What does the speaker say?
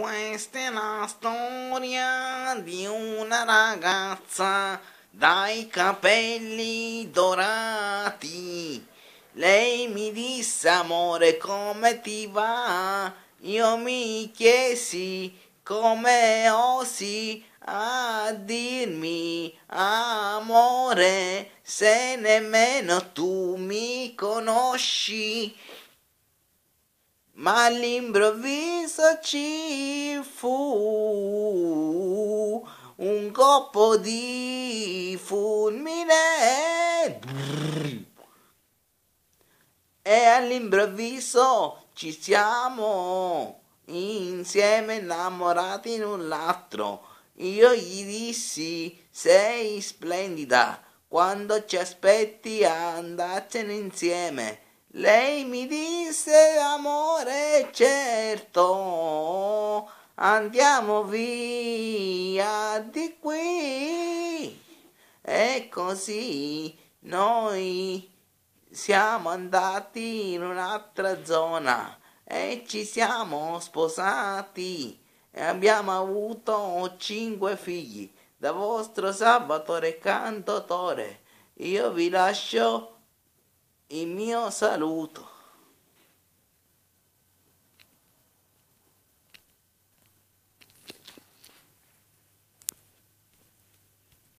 Questa è la storia di una ragazza dai capelli dorati. Lei mi disse amore come ti va? Io mi chiesi come osi a dirmi amore se nemmeno tu mi conosci. Ma all'improvviso ci fu un colpo di fulmine e all'improvviso ci siamo insieme innamorati in un l'altro. Io gli dissi sei splendida, quando ci aspetti andatene insieme lei mi disse amore certo, andiamo via di qui. E così noi siamo andati in un'altra zona e ci siamo sposati e abbiamo avuto cinque figli da vostro Salvatore Cantotore. Io vi lascio il mio saluto.